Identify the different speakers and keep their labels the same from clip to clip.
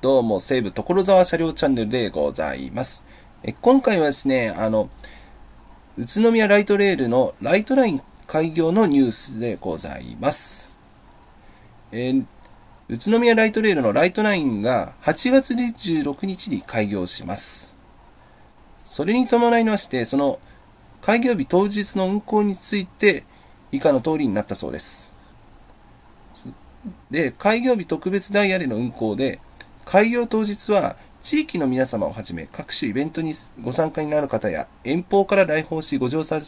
Speaker 1: どうも、西武所沢車両チャンネルでございます。え今回はですね、あの、宇都宮ライトレールのライトライン開業のニュースでございます。え宇都宮ライトレールのライトラインが8月26日に開業します。それに伴いまして、その開業日当日の運行について以下の通りになったそうです。で、開業日特別ダイヤでの運行で、開業当日は地域の皆様をはじめ各種イベントにご参加になる方や遠方から来訪しご乗車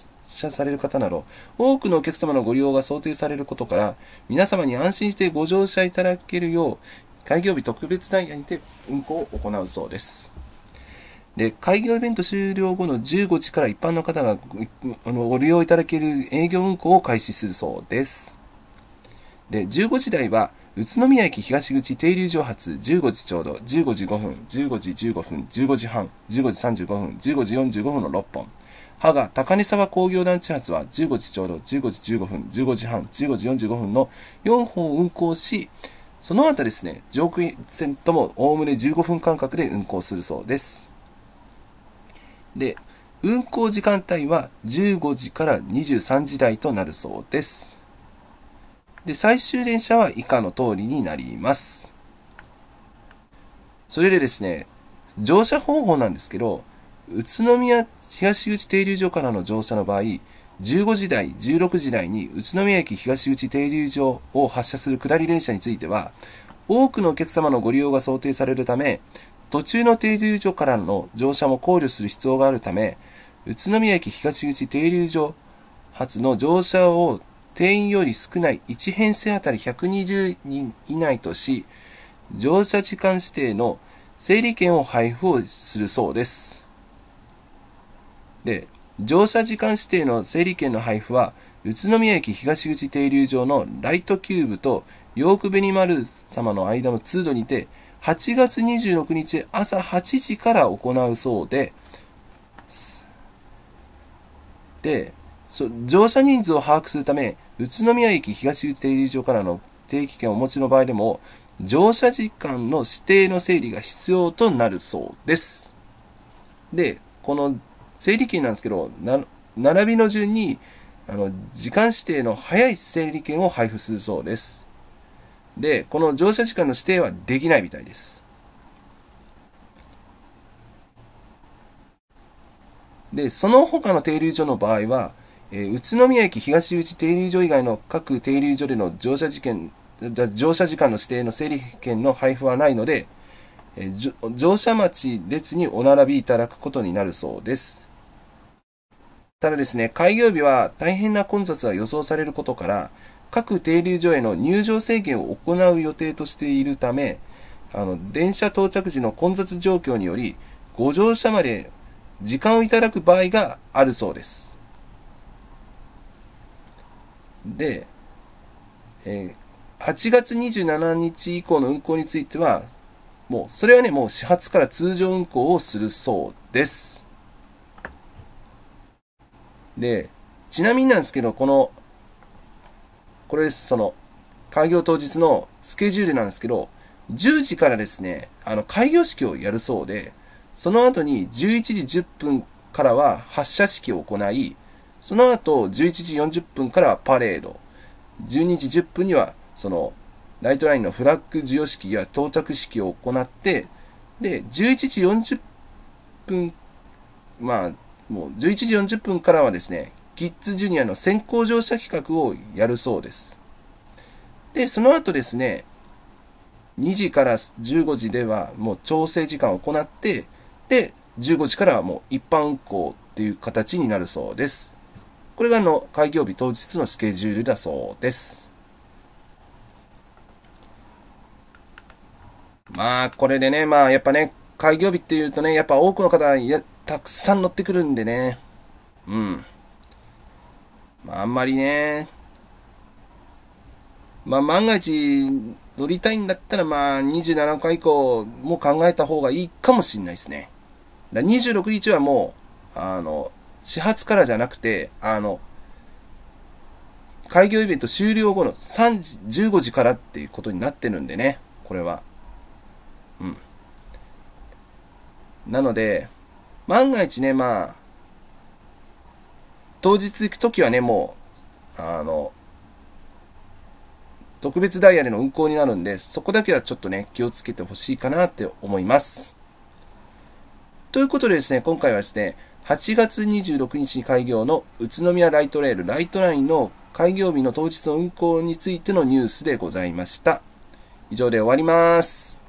Speaker 1: される方など多くのお客様のご利用が想定されることから皆様に安心してご乗車いただけるよう開業日特別ダイヤにて運行を行うそうです。で、開業イベント終了後の15時から一般の方がご利用いただける営業運行を開始するそうです。で、15時台は宇都宮駅東口停留所発15時ちょうど15時5分15時15分15時半15時35分15時45分の6本歯が高根沢工業団地発は15時ちょうど15時15分15時半15時45分の4本運行しその後ですね上空線ともおおむね15分間隔で運行するそうですで運行時間帯は15時から23時台となるそうですで、最終電車は以下の通りになります。それでですね、乗車方法なんですけど、宇都宮東口停留所からの乗車の場合、15時台、16時台に宇都宮駅東口停留所を発車する下り電車については、多くのお客様のご利用が想定されるため、途中の停留所からの乗車も考慮する必要があるため、宇都宮駅東口停留所発の乗車を定員より少ない1編成あたり120人以内とし、乗車時間指定の整理券を配布をするそうです。で、乗車時間指定の整理券の配布は、宇都宮駅東口停留場のライトキューブとヨークベニマル様の間の通路にて、8月26日朝8時から行うそうで、で、乗車人数を把握するため、宇都宮駅東停留所からの定期券をお持ちの場合でも、乗車時間の指定の整理が必要となるそうです。で、この整理券なんですけど、並びの順に、あの、時間指定の早い整理券を配布するそうです。で、この乗車時間の指定はできないみたいです。で、その他の停留所の場合は、え宇都宮駅東口停留所以外の各停留所での乗車事件乗車時間の指定の整理券の配布はないので、え乗車待ち列にお並びいただくことになるそうです。ただですね、開業日は大変な混雑が予想されることから、各停留所への入場制限を行う予定としているため、あの、電車到着時の混雑状況により、ご乗車まで時間をいただく場合があるそうです。で、えー、8月27日以降の運行については、もう、それはね、もう始発から通常運行をするそうです。で、ちなみになんですけど、この、これです、その、開業当日のスケジュールなんですけど、10時からですね、あの、開業式をやるそうで、その後に11時10分からは発車式を行い、その後、11時40分からパレード。12時10分には、その、ライトラインのフラッグ授与式や到着式を行って、で、11時40分、まあ、もう11時40分からはですね、キッズジュニアの先行乗車企画をやるそうです。で、その後ですね、2時から15時ではもう調整時間を行って、で、15時からはもう一般運行っていう形になるそうです。これがあの開業日当日のスケジュールだそうです。まあ、これでね、まあ、やっぱね、開業日っていうとね、やっぱ多くの方や、たくさん乗ってくるんでね。うん。まあ、あんまりね、まあ、万が一乗りたいんだったら、まあ、27日以降も考えた方がいいかもしれないですね。26日はもう、あの、始発からじゃなくて、あの、開業イベント終了後の3時、15時からっていうことになってるんでね、これは。うん。なので、万が一ね、まあ、当日行くときはね、もう、あの、特別ダイヤでの運行になるんで、そこだけはちょっとね、気をつけてほしいかなって思います。ということでですね、今回はですね、8月26日に開業の宇都宮ライトレールライトラインの開業日の当日の運行についてのニュースでございました。以上で終わります。